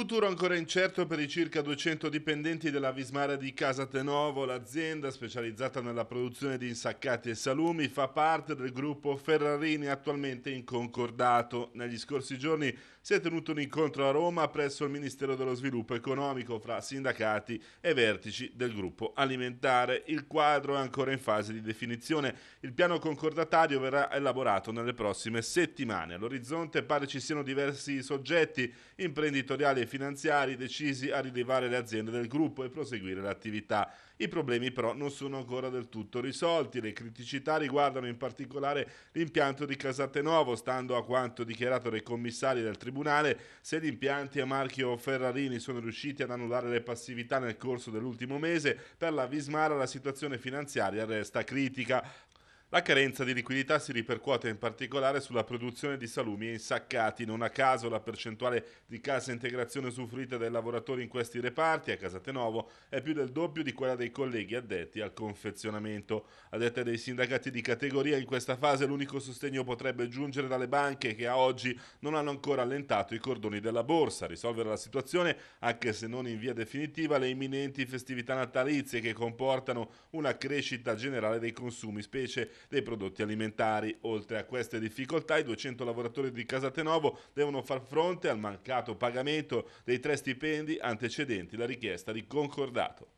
Futuro ancora incerto per i circa 200 dipendenti della Vismara di Casa Tenovo, l'azienda specializzata nella produzione di insaccati e salumi, fa parte del gruppo Ferrarini attualmente in concordato. Negli scorsi giorni si è tenuto un incontro a Roma presso il Ministero dello Sviluppo Economico fra sindacati e vertici del gruppo alimentare. Il quadro è ancora in fase di definizione. Il piano concordatario verrà elaborato nelle prossime settimane. All'orizzonte pare ci siano diversi soggetti imprenditoriali e finanziari decisi a rilevare le aziende del gruppo e proseguire l'attività. I problemi però non sono ancora del tutto risolti, le criticità riguardano in particolare l'impianto di Casatenovo, stando a quanto dichiarato dai commissari del Tribunale, se gli impianti a marchio Ferrarini sono riusciti ad annullare le passività nel corso dell'ultimo mese, per la Vismara la situazione finanziaria resta critica. La carenza di liquidità si ripercuote in particolare sulla produzione di salumi e insaccati. Non a caso la percentuale di cassa integrazione usufruita dai lavoratori in questi reparti a Casatenovo è più del doppio di quella dei colleghi addetti al confezionamento. A detta dei sindacati di categoria, in questa fase l'unico sostegno potrebbe giungere dalle banche che a oggi non hanno ancora allentato i cordoni della borsa. risolvere la situazione, anche se non in via definitiva, le imminenti festività natalizie che comportano una crescita generale dei consumi, specie dei prodotti alimentari. Oltre a queste difficoltà, i 200 lavoratori di Casatenovo devono far fronte al mancato pagamento dei tre stipendi antecedenti la richiesta di concordato.